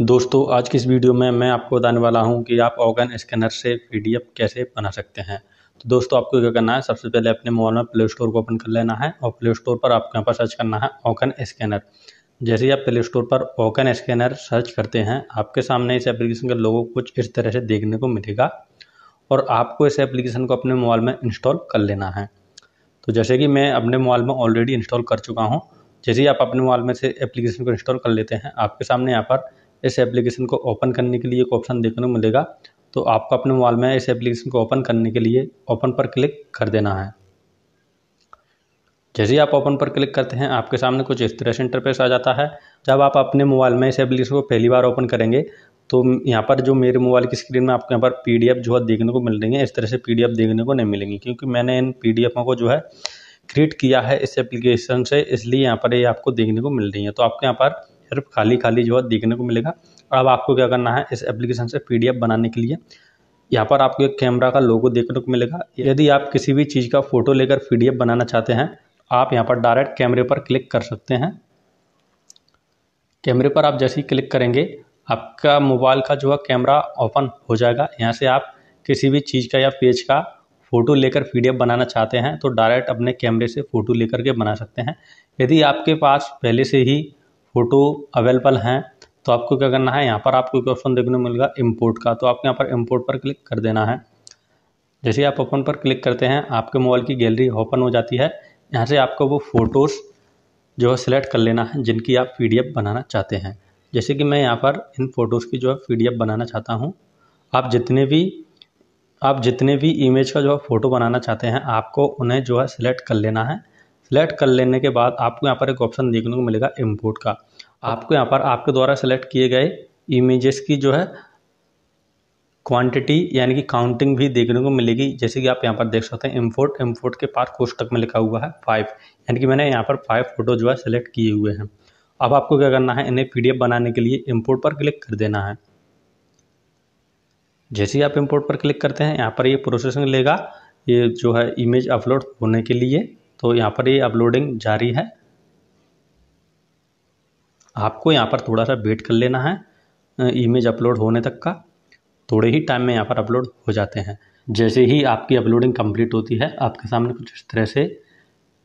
दोस्तों आज की इस वीडियो में मैं आपको बताने वाला हूं कि आप ऑर्गन स्कैनर से पी कैसे बना सकते हैं तो दोस्तों आपको क्या करना है सबसे पहले अपने मोबाइल में प्ले स्टोर को ओपन कर लेना है और प्ले स्टोर पर आपको यहाँ पर सर्च करना है ऑर्गन स्कैनर जैसे ही आप प्ले स्टोर पर ऑर्गन स्कैनर सर्च करते हैं आपके सामने इस एप्लीकेशन का लोगों को कुछ इस तरह से देखने को मिलेगा और आपको इस एप्लीकेशन को अपने मोबाइल में इंस्टॉल कर लेना है तो जैसे कि मैं अपने मोबाइल में ऑलरेडी इंस्टॉल कर चुका हूँ जैसे ही आप अपने मोबाइल में से एप्लीकेशन को इंस्टॉल कर लेते हैं आपके सामने यहाँ पर इस एप्लीकेशन को ओपन करने के लिए एक ऑप्शन देखने को मिलेगा तो आपको अपने मोबाइल में इस एप्लीकेशन को ओपन करने के लिए ओपन पर क्लिक कर देना है जैसे ही आप ओपन पर क्लिक करते हैं आपके सामने कुछ इस तरह से इंटरफेस आ जाता है जब आप अपने मोबाइल में इस एप्लीकेशन को पहली बार ओपन करेंगे तो यहाँ पर जो मेरे मोबाइल की स्क्रीन में आपको यहाँ पर पी जो है देखने को मिल रही है इस तरह से पी देखने को नहीं मिलेंगी क्योंकि मैंने इन पी को जो है क्रिएट किया है इस एप्लीकेशन से इसलिए यहाँ पर ये यह आपको देखने को मिल रही है तो आपको यहाँ पर सिर्फ खाली खाली जो है देखने को मिलेगा और अब आपको क्या करना है इस एप्लीकेशन से पी बनाने के लिए यहाँ पर आपको एक कैमरा का लोगो देखने को मिलेगा यदि आप किसी भी चीज़ का फ़ोटो लेकर पी बनाना चाहते हैं आप यहाँ पर डायरेक्ट कैमरे पर क्लिक कर सकते हैं कैमरे पर आप जैसे ही क्लिक करेंगे आपका मोबाइल का जो है कैमरा ओपन हो जाएगा यहाँ से आप किसी भी चीज़ का या पेज का फ़ोटो लेकर पी बनाना चाहते हैं तो डायरेक्ट अपने कैमरे से फ़ोटो लेकर के बना सकते हैं यदि आपके पास पहले से ही फ़ोटो अवेलेबल हैं तो आपको क्या करना है यहाँ पर आपको एक ऑप्शन देखने को मिलेगा इम्पोर्ट का तो आपको यहाँ पर इम्पोर्ट पर क्लिक कर देना है जैसे आप ओपन पर क्लिक करते हैं आपके मोबाइल की गैलरी ओपन हो जाती है यहाँ से आपको वो फ़ोटोज़ जो है सिलेक्ट कर लेना है जिनकी आप पी बनाना चाहते हैं जैसे कि मैं यहाँ पर इन फ़ोटोज़ की जो है पी बनाना चाहता हूँ आप जितने भी आप जितने भी इमेज का जो है फ़ोटो बनाना चाहते हैं आपको उन्हें जो है सिलेक्ट कर लेना है सेलेक्ट कर लेने के बाद आपको यहाँ पर एक ऑप्शन देखने को मिलेगा इम्पोर्ट का आपको यहाँ पर आपके द्वारा सेलेक्ट किए गए इमेजेस की जो है क्वांटिटी यानी कि काउंटिंग भी देखने को मिलेगी जैसे कि आप यहाँ पर देख सकते हैं इम्पोर्ट इम्पोर्ट के पास कोष्टक में लिखा हुआ है फाइव यानी कि मैंने यहाँ पर फाइव फोटो जो है सेलेक्ट किए हुए हैं अब आपको क्या करना है इन्हें पी बनाने के लिए इम्पोर्ट पर क्लिक कर देना है जैसे ही आप इम्पोर्ट पर क्लिक करते हैं यहाँ पर ये प्रोसेसिंग लेगा ये जो है इमेज अपलोड होने के लिए तो यहाँ पर ये अपलोडिंग जारी है आपको यहाँ पर थोड़ा सा वेट कर लेना है इमेज अपलोड होने तक का थोड़े ही टाइम में यहाँ पर अपलोड हो जाते हैं जैसे ही आपकी अपलोडिंग कंप्लीट होती है आपके सामने कुछ इस तरह से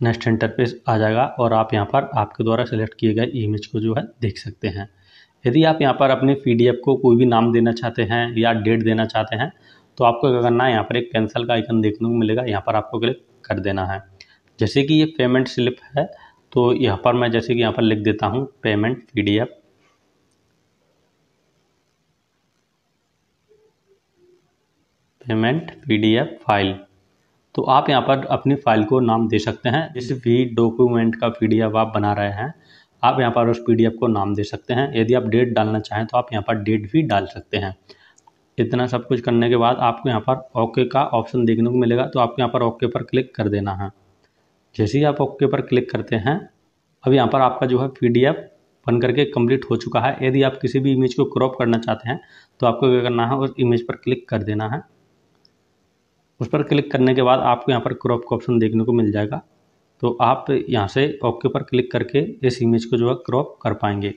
नेक्स्ट इंटरफेस आ जाएगा और आप यहाँ पर आपके द्वारा सेलेक्ट किए गए इमेज को जो है देख सकते हैं यदि आप यहाँ पर अपने पी को कोई भी नाम देना चाहते हैं या डेट देना चाहते हैं तो आपको क्या करना है यहाँ पर एक पेंसिल का आइकन देखने को मिलेगा यहाँ पर आपको क्लिक कर देना है जैसे कि ये पेमेंट स्लिप है तो यहाँ पर मैं जैसे कि यहाँ पर लिख देता हूँ payment P payment P file तो आप यहाँ पर अपनी फाइल को नाम दे सकते हैं जिस भी डॉक्यूमेंट का पी आप बना रहे हैं आप यहाँ पर उस पी को नाम दे सकते हैं यदि आप डेट डालना चाहें तो आप यहाँ पर डेट भी डाल सकते हैं इतना सब कुछ करने के बाद आपको यहाँ पर ओके का ऑप्शन देखने को मिलेगा तो आपको यहाँ पर ओके पर क्लिक कर देना है जैसे ही आप ओके पर क्लिक करते हैं अब यहाँ पर आपका जो है पी बन करके कंप्लीट हो चुका है यदि आप किसी भी इमेज को क्रॉप करना चाहते हैं तो आपको क्या करना है उस इमेज पर क्लिक कर देना है उस पर क्लिक करने के बाद आपको यहाँ पर क्रॉप का ऑप्शन देखने को मिल जाएगा तो आप यहाँ से ओके पर क्लिक करके इस इमेज को जो है क्रॉप कर पाएंगे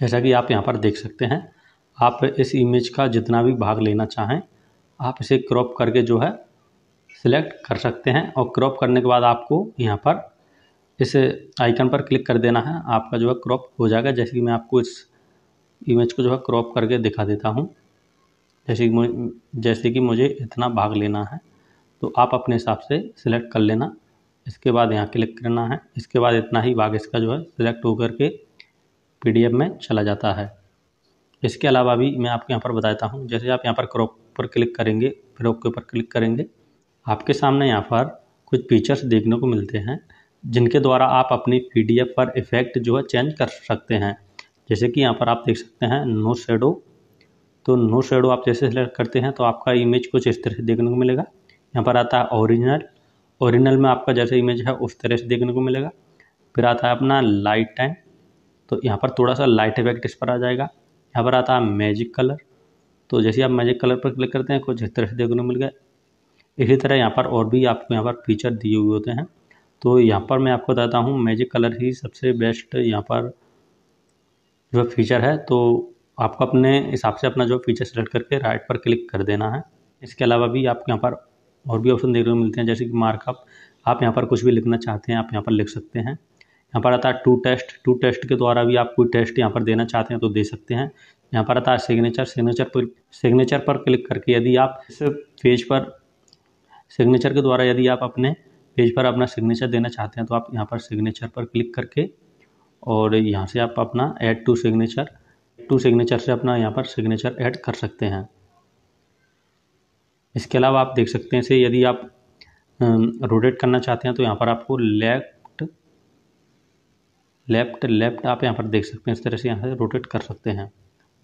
जैसा कि आप यहाँ पर देख सकते हैं आप इस इमेज का जितना भी भाग लेना चाहें आप इसे क्रॉप करके जो है सिलेक्ट कर सकते हैं और क्रॉप करने के बाद आपको यहाँ पर इस आइकन पर क्लिक कर देना है आपका जो है क्रॉप हो जाएगा जैसे कि मैं आपको इस इमेज को जो है क्रॉप करके दिखा देता हूँ जैसे कि जैसे कि मुझे इतना भाग लेना है तो आप अपने हिसाब से सिलेक्ट कर लेना इसके बाद यहाँ क्लिक करना है इसके बाद इतना ही भाग इसका जो है सिलेक्ट होकर के पी में चला जाता है इसके अलावा भी मैं आपको यहाँ पर बताता हूँ जैसे आप यहाँ पर क्रॉप पर क्लिक करेंगे फिर ओके पर क्लिक करेंगे आपके सामने यहाँ पर कुछ फीचर्स देखने को मिलते हैं जिनके द्वारा आप अपनी पी पर इफ़ेक्ट जो है चेंज कर सकते हैं जैसे कि यहाँ पर आप देख सकते हैं नो शेडो तो नो शेडो आप जैसे सेलेक्ट करते हैं तो आपका इमेज कुछ इस तरह से देखने को मिलेगा यहाँ पर आता है ओरिजिनल ओरिजिनल में आपका जैसे इमेज है उस तरह से देखने को मिलेगा फिर आता है अपना लाइट टाइम तो यहाँ पर थोड़ा सा लाइट इफेक्ट इस पर आ जाएगा यहाँ पर आता है मैजिक कलर तो जैसे आप मैजिक कलर पर क्लिक करते हैं कुछ इस तरह से देखने को मिल गया इसी तरह यहाँ पर और भी आपको यहाँ पर फीचर दिए हुए होते हैं तो यहाँ पर मैं आपको बताता हूँ मैजिक कलर ही सबसे बेस्ट यहाँ पर जो फीचर है तो आपको अपने हिसाब से अपना जो फीचर सेलेक्ट करके राइट पर क्लिक कर देना है इसके अलावा भी आपको यहाँ पर और भी ऑप्शन देखने को मिलते हैं जैसे कि मार्कअप आप यहाँ पर कुछ भी लिखना चाहते हैं आप यहाँ पर लिख सकते हैं यहाँ पर आता है टू टेस्ट टू टेस्ट के द्वारा भी आप कोई टेस्ट यहाँ पर देना चाहते हैं तो दे सकते हैं यहाँ पर आता है सिग्नेचर सिग्नेचर पर सिग्नेचर पर क्लिक करके यदि आप इस पेज पर सिग्नेचर के द्वारा यदि आप अपने पेज पर अपना सिग्नेचर देना चाहते हैं तो आप यहाँ पर सिग्नेचर पर क्लिक करके और यहाँ से आप अपना add to signature to signature से अपना यहाँ पर सिग्नेचर ऐड कर सकते हैं इसके अलावा आप देख सकते हैं से यदि आप रोटेट करना चाहते हैं तो यहाँ पर आपको लेग लेफ्ट लेफ्ट आप यहाँ पर देख सकते हैं इस तरह से यहाँ से रोटेट कर सकते हैं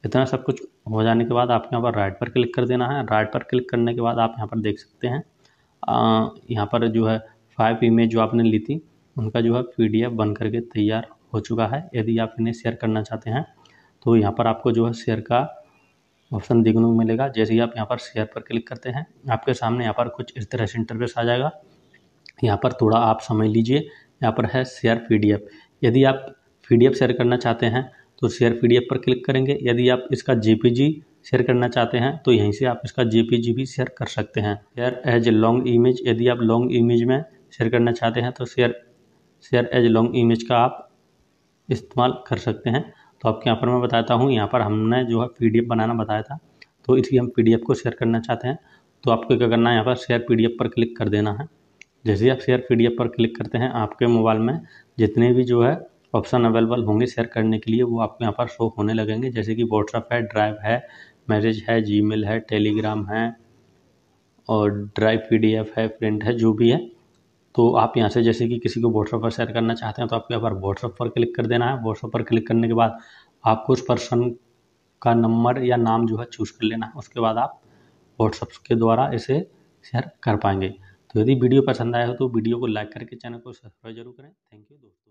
इतना सब कुछ हो जाने के बाद आप यहाँ पर राइट पर क्लिक कर देना है राइट पर क्लिक करने के बाद आप यहाँ पर देख सकते हैं यहाँ पर जो है फाइव इमेज जो आपने ली थी उनका जो है पी बन करके तैयार हो चुका है यदि आप इन्हें शेयर करना चाहते हैं तो यहाँ पर आपको जो है शेयर का ऑप्शन देखने को मिलेगा जैसे ही आप यहाँ पर शेयर पर क्लिक करते हैं आपके सामने यहाँ पर कुछ इस तरह से इंटरफेस आ जाएगा यहाँ पर थोड़ा आप समझ लीजिए यहाँ पर है शेयर पी यदि आप पी शेयर करना चाहते हैं तो शेयर पी पर क्लिक करेंगे यदि आप इसका जी शेयर करना चाहते हैं तो यहीं से आप इसका जे भी शेयर कर सकते हैं share as a long image यदि आप लॉन्ग इमेज में शेयर करना चाहते हैं तो share share as long image का आप इस्तेमाल कर सकते हैं तो आपके यहाँ पर मैं बताता हूँ यहाँ पर हमने जो है पी बनाना बताया था तो इसलिए हम पी को शेयर करना चाहते हैं तो आपको क्या करना है यहाँ पर शेयर पी पर क्लिक कर देना है जैसे आप शेयर पी पर क्लिक करते हैं आपके मोबाइल में जितने भी जो है ऑप्शन अवेलेबल होंगे शेयर करने के लिए वो आपको यहाँ पर शो होने लगेंगे जैसे कि व्हाट्सअप है ड्राइव है मैसेज है जी है टेलीग्राम है और ड्राइव पी है प्रिंट है जो भी है तो आप यहाँ से जैसे कि किसी को व्हाट्सअप पर शेयर करना चाहते हैं तो आपको यहाँ पर व्हाट्सअप पर क्लिक कर देना है व्हाट्सअप पर क्लिक करने के बाद आपको उस पर्सन का नंबर या नाम जो है चूज़ कर लेना है उसके बाद आप व्हाट्सअप के द्वारा इसे शेयर कर पाएंगे तो यदि वीडियो पसंद आया हो तो वीडियो को लाइक करके चैनल को सब्सक्राइब जरूर करें थैंक यू दोस्तों